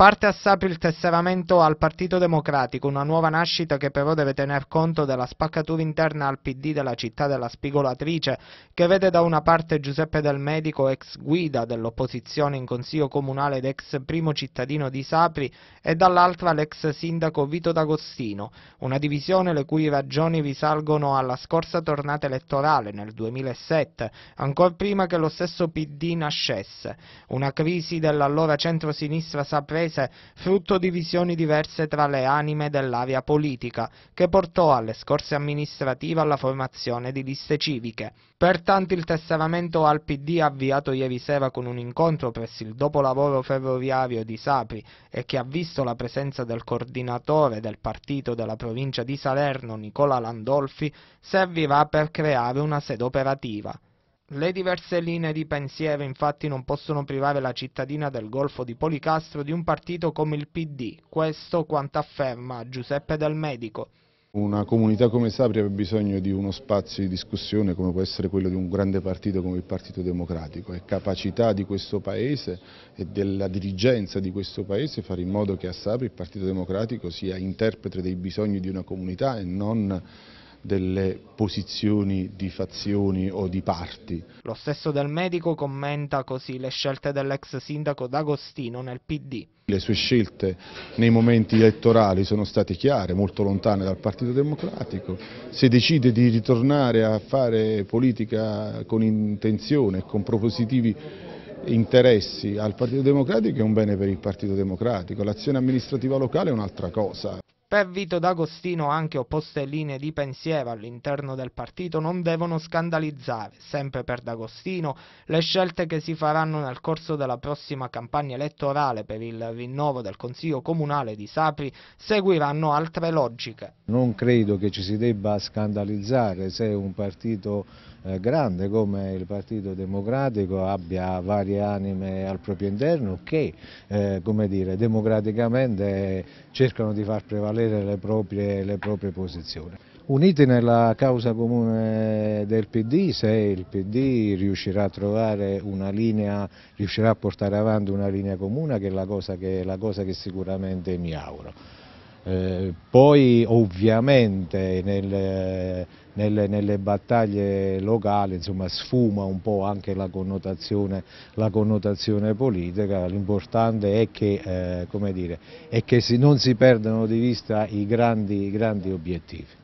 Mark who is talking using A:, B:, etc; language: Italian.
A: Parte a Sapri il tesseramento al Partito Democratico, una nuova nascita che però deve tener conto della spaccatura interna al PD della città della spigolatrice, che vede da una parte Giuseppe Del Medico, ex guida dell'opposizione in consiglio comunale ed ex primo cittadino di Sapri, e dall'altra l'ex sindaco Vito D'Agostino, una divisione le cui ragioni risalgono alla scorsa tornata elettorale nel 2007, ancor prima che lo stesso PD nascesse. Una crisi dell'allora centrosinistra saprese inglese, frutto di visioni diverse tra le anime dell'area politica, che portò alle scorse amministrative alla formazione di liste civiche. Pertanto il tesseramento al PD avviato ieri sera con un incontro presso il dopolavoro ferroviario di Sapri e che ha visto la presenza del coordinatore del partito della provincia di Salerno, Nicola Landolfi, servirà per creare una sede operativa. Le diverse linee di pensiero infatti non possono privare la cittadina del Golfo di Policastro di un partito come il PD, questo quanto afferma Giuseppe Del Medico.
B: Una comunità come Sapri ha bisogno di uno spazio di discussione come può essere quello di un grande partito come il Partito Democratico. È capacità di questo Paese e della dirigenza di questo Paese fare in modo che a Sapri il Partito Democratico sia interprete dei bisogni di una comunità e non delle posizioni di fazioni o di parti.
A: Lo stesso Del Medico commenta così le scelte dell'ex sindaco D'Agostino nel PD.
B: Le sue scelte nei momenti elettorali sono state chiare, molto lontane dal Partito Democratico. Se decide di ritornare a fare politica con intenzione, con propositivi interessi al Partito Democratico è un bene per il Partito Democratico, l'azione amministrativa locale è un'altra cosa.
A: Per Vito D'Agostino anche opposte linee di pensiero all'interno del partito non devono scandalizzare, sempre per D'Agostino, le scelte che si faranno nel corso della prossima campagna elettorale per il rinnovo del Consiglio Comunale di Sapri seguiranno altre logiche.
C: Non credo che ci si debba scandalizzare se un partito eh, grande come il Partito Democratico abbia varie anime al proprio interno che, eh, come dire, democraticamente cercano di far prevalere valere le proprie, le proprie posizioni. Uniti nella causa comune del PD, se il PD riuscirà a trovare una linea, riuscirà a portare avanti una linea comune che è la cosa che, la cosa che sicuramente mi auguro. Eh, poi ovviamente nel, nelle, nelle, battaglie locali insomma, sfuma un po' anche la connotazione, la connotazione politica, l'importante è che, eh, dire, è che si, non si perdano di vista i grandi, i grandi obiettivi.